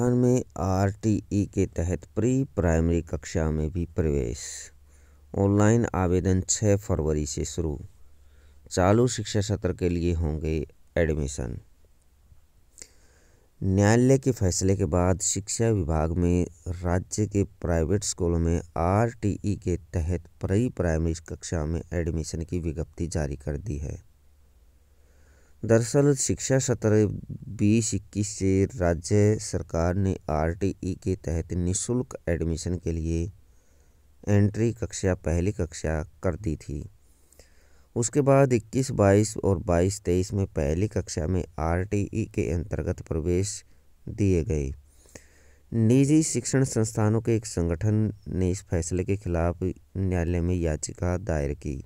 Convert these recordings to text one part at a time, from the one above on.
राजस्थान में आरटीई के तहत प्री प्राइमरी कक्षा में भी प्रवेश ऑनलाइन आवेदन 6 फरवरी से शुरू चालू शिक्षा सत्र के लिए होंगे एडमिशन न्यायालय के फैसले के बाद शिक्षा विभाग में राज्य के प्राइवेट स्कूलों में आरटीई के तहत प्री प्राइमरी कक्षा में एडमिशन की विज्ञप्ति जारी कर दी है दरअसल शिक्षा सत्र बीस इक्कीस से राज्य सरकार ने आरटीई के तहत निशुल्क एडमिशन के लिए एंट्री कक्षा पहली कक्षा कर दी थी उसके बाद इक्कीस बाईस और बाईस तेईस में पहली कक्षा में आरटीई के अंतर्गत प्रवेश दिए गए निजी शिक्षण संस्थानों के एक संगठन ने इस फैसले के खिलाफ न्यायालय में याचिका दायर की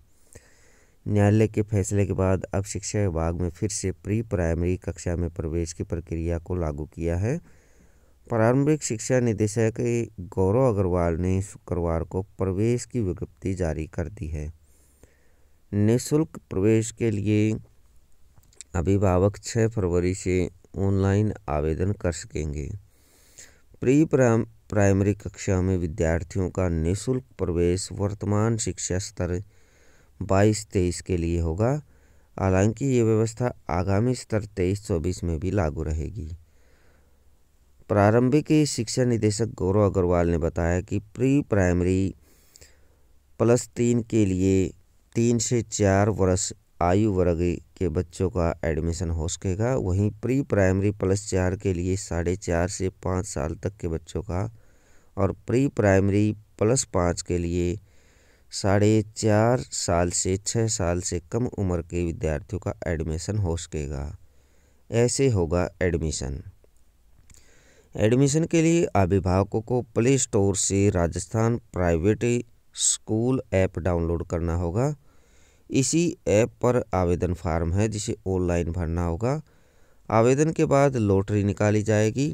न्यायालय के फैसले के बाद अब शिक्षा विभाग में फिर से प्री प्राइमरी कक्षा में प्रवेश की प्रक्रिया को लागू किया है प्रारंभिक शिक्षा निदेशक गौरव अग्रवाल ने शुक्रवार को प्रवेश की विज्ञप्ति जारी कर दी है निःशुल्क प्रवेश के लिए अभिभावक 6 फरवरी से ऑनलाइन आवेदन कर सकेंगे प्री प्राइमरी कक्षा में विद्यार्थियों का निःशुल्क प्रवेश वर्तमान शिक्षा स्तर बाईस तेईस के लिए होगा हालांकि ये व्यवस्था आगामी स्तर तेईस चौबीस में भी लागू रहेगी प्रारंभिक शिक्षा निदेशक गौरव अग्रवाल ने बताया कि प्री प्राइमरी प्लस तीन के लिए तीन से चार वर्ष आयु वर्ग के बच्चों का एडमिशन हो सकेगा वहीं प्री प्राइमरी प्लस चार के लिए साढ़े चार से पाँच साल तक के बच्चों का और प्री प्राइमरी प्लस पाँच के लिए साढ़े चार साल से छः साल से कम उम्र के विद्यार्थियों का एडमिशन हो सकेगा ऐसे होगा एडमिशन एडमिशन के लिए अभिभावकों को प्ले स्टोर से Rajasthan private school app download करना होगा इसी ऐप पर आवेदन फार्म है जिसे ऑनलाइन भरना होगा आवेदन के बाद लॉटरी निकाली जाएगी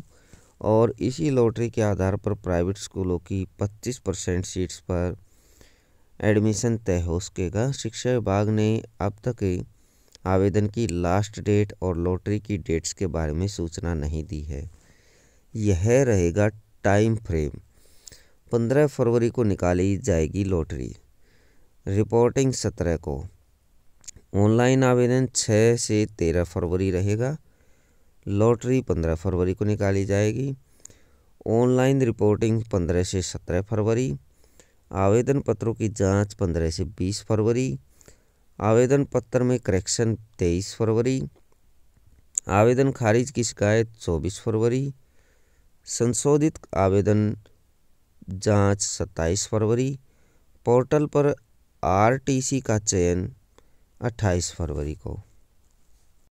और इसी लॉटरी के आधार पर प्राइवेट स्कूलों की 25 परसेंट सीट्स पर एडमिशन तय हो सकेगा शिक्षा विभाग ने अब तक आवेदन की लास्ट डेट और लॉटरी की डेट्स के बारे में सूचना नहीं दी है यह रहेगा टाइम फ्रेम पंद्रह फरवरी को निकाली जाएगी लॉटरी रिपोर्टिंग सत्रह को ऑनलाइन आवेदन छः से तेरह फरवरी रहेगा लॉटरी पंद्रह फरवरी को निकाली जाएगी ऑनलाइन रिपोर्टिंग पंद्रह से सत्रह फरवरी आवेदन पत्रों की जांच 15 से 20 फरवरी आवेदन पत्र में करेक्शन 23 फरवरी आवेदन खारिज की शिकायत 24 फरवरी संशोधित आवेदन जांच 27 फरवरी पोर्टल पर आरटीसी का चयन 28 फरवरी को